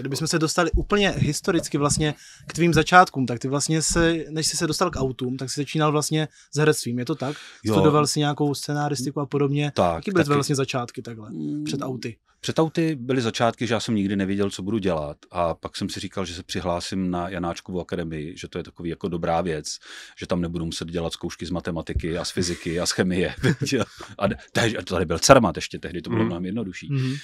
Kdybychom se dostali úplně historicky vlastně k tvým začátkům, tak ty vlastně, se, než jsi se dostal k autům, tak jsi začínal vlastně s herectvím, je to tak? Jo. Studoval jsi nějakou scenáristiku a podobně. Tak, Jaký byly taky... vlastně začátky takhle mm. před auty? Před auty byly začátky, že já jsem nikdy nevěděl, co budu dělat a pak jsem si říkal, že se přihlásím na Janáčkovu akademii, že to je takový jako dobrá věc, že tam nebudu muset dělat zkoušky z matematiky a z fyziky a z chemie. a tady, tady byl Cermat ještě tehdy, to bylo mm. nám jednodušší. Mm-hmm.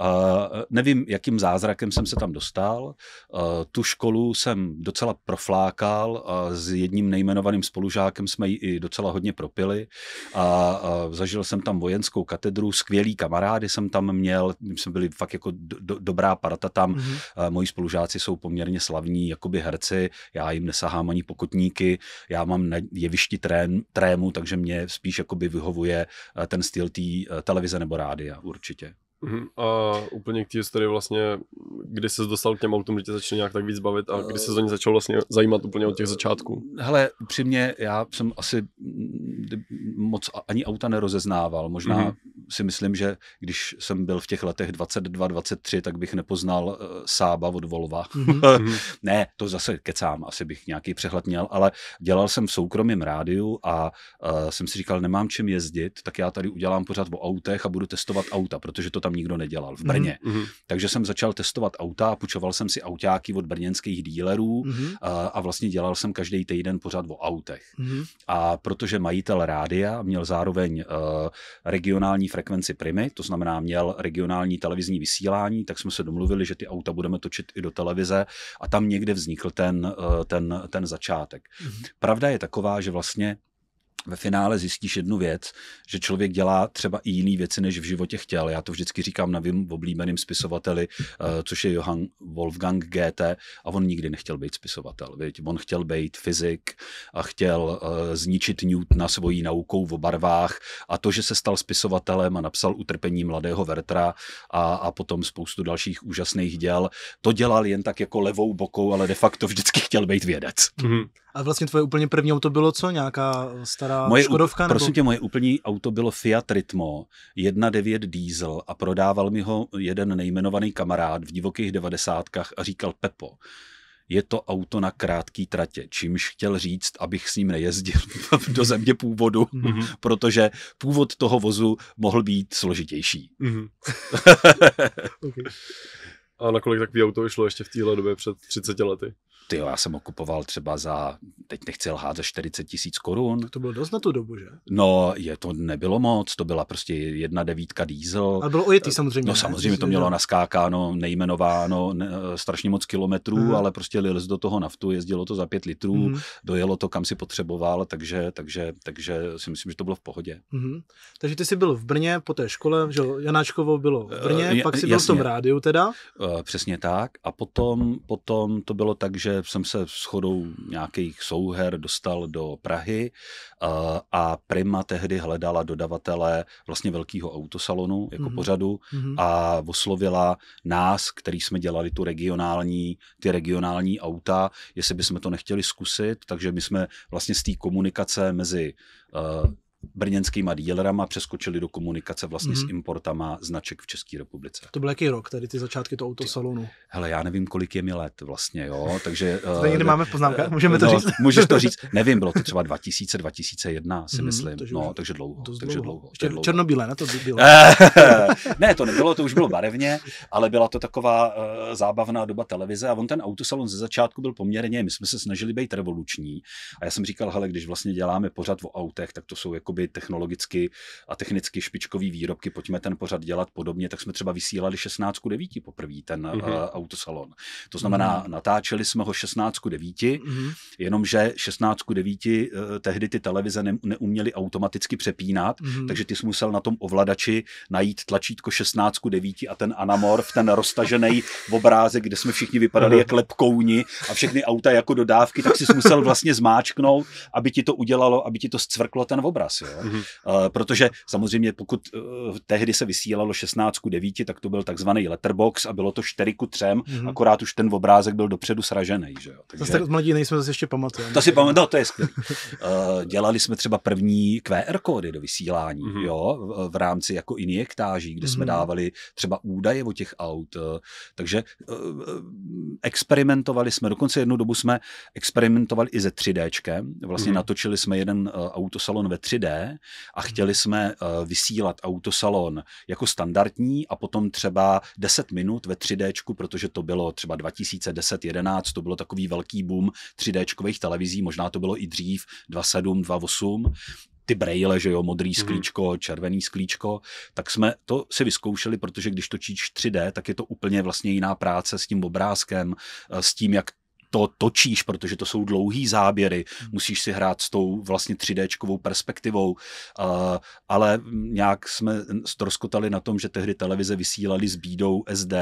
Uh, nevím, jakým zázrakem jsem se tam dostal. Uh, tu školu jsem docela proflákal. a s jedním nejmenovaným spolužákem jsme ji i docela hodně propili. A zažil jsem tam vojenskou katedru, skvělý kamarády jsem tam měl. jsme byli fakt jako do, dobrá parta tam. Mm-hmm. Uh, moji spolužáci jsou poměrně slavní, jakoby herci. Já jim nesahám ani pokotníky. Já mám na jevišti trém, trému, takže mě spíš jakoby vyhovuje ten styl té televize nebo rádia určitě. Mhm. A úplně k té historii vlastně, kdy se dostal k těm autům, že tě začne nějak tak víc bavit a kdy se za ně začal vlastně zajímat úplně od těch začátků? Hele, při mě, já jsem asi mm, moc ani auta nerozeznával, možná mm-hmm si myslím, že když jsem byl v těch letech 22, 23, tak bych nepoznal uh, Sába od Volva. Mm-hmm. ne, to zase kecám, asi bych nějaký přehled měl, ale dělal jsem v soukromém rádiu a uh, jsem si říkal, nemám čím jezdit, tak já tady udělám pořád o autech a budu testovat auta, protože to tam nikdo nedělal v Brně. Mm-hmm. Takže jsem začal testovat auta a půjčoval jsem si autáky od brněnských dílerů mm-hmm. uh, a vlastně dělal jsem každý týden pořád o autech. Mm-hmm. A protože majitel rádia měl zároveň uh, regionální frekvenci, frekvenci Primy, to znamená měl regionální televizní vysílání, tak jsme se domluvili, že ty auta budeme točit i do televize a tam někde vznikl ten, eh, ten, ten začátek. Mm-hmm. Pravda je taková, že vlastně ve finále zjistíš jednu věc, že člověk dělá třeba i jiné věci, než v životě chtěl. Já to vždycky říkám na oblíbeným spisovateli, eh, což je Johann Wolfgang Goethe, a on nikdy nechtěl být spisovatel. Viď? On chtěl být fyzik a chtěl eh, zničit Newtona svojí naukou v barvách a to, že se stal spisovatelem a napsal utrpení mladého Vertra a, a potom spoustu dalších úžasných děl, to dělal jen tak jako levou bokou, ale de facto vždycky chtěl být vědec. Mm-hmm. A vlastně tvoje úplně první auto bylo co? Nějaká stará moje, Škodovka? Nebo... Prosím tě, moje úplní auto bylo Fiat Ritmo, 1.9 diesel a prodával mi ho jeden nejmenovaný kamarád v divokých devadesátkách a říkal Pepo, je to auto na krátký tratě, čímž chtěl říct, abych s ním nejezdil do země původu, mm-hmm. protože původ toho vozu mohl být složitější. Mm-hmm. okay. A nakolik takový auto vyšlo ještě v téhle době před 30 lety? ty já jsem okupoval třeba za, teď nechci lhát, za 40 tisíc korun. To bylo dost na tu dobu, že? No, je, to nebylo moc, to byla prostě jedna devítka diesel. A bylo ojetý samozřejmě. No ne? samozřejmě to mělo naskákáno, nejmenováno, ne, strašně moc kilometrů, hmm. ale prostě lil do toho naftu, jezdilo to za pět litrů, hmm. dojelo to, kam si potřeboval, takže, takže, takže si myslím, že to bylo v pohodě. Hmm. Takže ty jsi byl v Brně po té škole, že Janáčkovo bylo v Brně, uh, pak jsi jasně. byl v tom rádiu teda. Uh, přesně tak a potom, potom to bylo tak, že jsem se chodou nějakých souher dostal do Prahy eh, a Prima tehdy hledala dodavatele vlastně velkého autosalonu jako mm-hmm. pořadu mhm. a oslovila nás, který jsme dělali tu regionální, ty regionální auta, jestli bychom to nechtěli zkusit, takže my jsme vlastně z té komunikace mezi eh, brněnskýma dílerama přeskočili do komunikace vlastně mm-hmm. s mhm. importama značek v České republice. To byl jaký rok, tady ty začátky toho autosalonu? Hele, já nevím, kolik je mi let vlastně, jo, takže... to někdy uh, eh, máme eh, poznámka, eh, můžeme to no, říct? můžeš to říct, nevím, bylo to třeba 2000, 2001 si mm-hmm, myslím, takže no, takže dlouho, takže dlouho. dlouho. dlouho. černobílé, ne to by bylo? ne, to nebylo, to už bylo barevně, ale byla to taková uh, zábavná doba televize a on ten autosalon ze začátku byl poměrně, my jsme se snažili být revoluční a já jsem říkal, hele, když vlastně děláme pořád o autech, tak to jsou jako jakoby technologicky a technicky špičkový výrobky, pojďme ten pořad dělat podobně, tak jsme třeba vysílali 16 9 poprvé ten mm-hmm. uh, autosalon. To znamená, mm-hmm. natáčeli jsme ho 16 9, mm-hmm. jenomže 16 9 uh, tehdy ty televize ne, neuměly automaticky přepínat, mm-hmm. takže ty jsi musel na tom ovladači najít tlačítko 16 9 a ten anamorf, ten roztažený obrázek, kde jsme všichni vypadali mm-hmm. jak lepkouni a všechny auta jako dodávky, tak si musel vlastně zmáčknout, aby ti to udělalo, aby ti to zcvrklo ten obraz. Jo? Mm-hmm. Uh, protože samozřejmě pokud uh, tehdy se vysílalo 16 ku 9, tak to byl takzvaný letterbox a bylo to 4 ku 3, mm-hmm. akorát už ten obrázek byl dopředu sražený. Že jo? Takže... Zase mladí nejsme zase ještě pamatujeme. To si pamatujeme, no, to je skvělé. Uh, eh, dělali jsme třeba první QR kódy do vysílání mm-hmm. jo? v rámci jako injektáží, kde mm-hmm. jsme mhm. dávali třeba údaje o těch aut. Takže experimentovali jsme, dokonce jednu dobu jsme experimentovali i ze 3Dčkem. Vlastně mm-hmm. natočili jsme jeden autosalon ve 3D jde a hmm. chtěli jsme eh, vysílat autosalon jako standardní a potom třeba 10 minut ve 3D, protože to bylo třeba 2010 11 to bylo takový velký boom 3D televizí, možná to bylo i dřív, 27, 28, ty brejle, že jo, modrý hmm. sklíčko, červený sklíčko, tak jsme to si vyzkoušeli, protože když točíš 3D, tak je to úplně vlastně jiná práce s tím obrázkem, eh, s tím, jak to točíš, protože to jsou dlouhý záběry, hmm. musíš si hrát s tou vlastně 3 d perspektivou, ale nějak jsme stroskotali na tom, že tehdy televize vysílali s bídou SD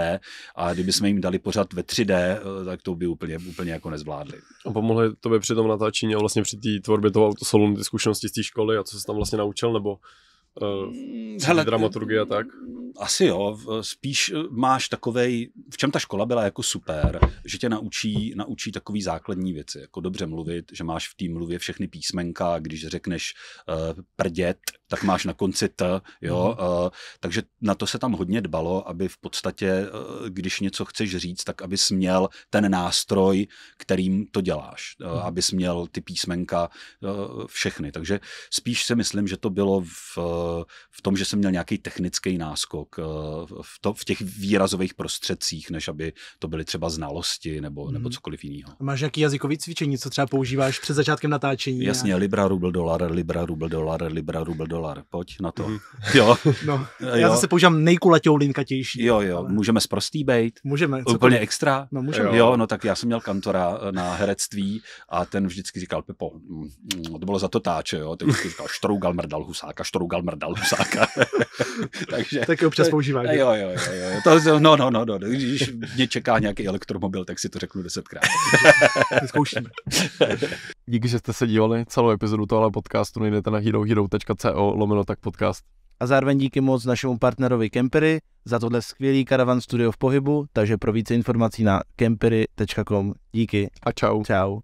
a kdyby jsme jim dali pořád ve 3D, eh, tak to by úplně, úplně jako nezvládli. A pomohli to by při tom natáčení a vlastně při té tvorbě toho autosalonu ty zkušenosti z té školy a co se tam vlastně naučil, nebo uh, Hele, dramaturgie a tak? Asi jo, spíš eh, máš takovej, v čem ta škola byla jako super, že tě naučí, naučí takový základní věci, jako dobře mluvit, že máš v té mluvě všechny písmenka, když řekneš uh, prdět, tak máš na konci t, jo, mm-hmm. uh, takže na to se tam hodně dbalo, aby v podstatě, uh, když něco chceš říct, tak aby měl ten nástroj, kterým to děláš, uh, mm-hmm. aby měl ty písmenka uh, všechny, takže spíš si myslím, že to bylo v uh, Eh, v tom, že jsem měl nějaký technický náskok eh, v, to, v těch výrazových prostředcích, než aby to byly třeba znalosti nebo, hmm. nebo cokoliv jiného. Máš nějaký jazykový cvičení, co třeba používáš před začátkem natáčení? Jasně, a... libra, rubl, dolar, libra, rubl, dolar, libra, rubl, dolar. Pojď na to. Hmm. Jo. No, já jo. zase používám nejkulatou linkatější. Jo, jo, ale... můžeme zprostý bejt. Můžeme. Cokoliv. Úplně extra. No, můžeme. Jo. jo, no tak já jsem měl kantora na herectví a ten vždycky říkal, Pepo, mm, mm, to bylo za to táče, jo, ten vždycky říkal, štrougal mrdal husáka, štrougal mrdal prdel psáka. Takže, tak občas používá. Jo, jo, jo. jo. To, no, no, no, no. Když mě čeká nějaký elektromobil, tak si to řeknu desetkrát. Zkoušíme. Díky, že jste se dívali. Celou epizodu tohle podcastu najdete na herohero.co lomeno tak podcast. A zároveň díky moc našemu partnerovi Kempery za tohle skvělý karavan studio v pohybu, takže pro více informací na kempery.com. Díky. A čau. Čau.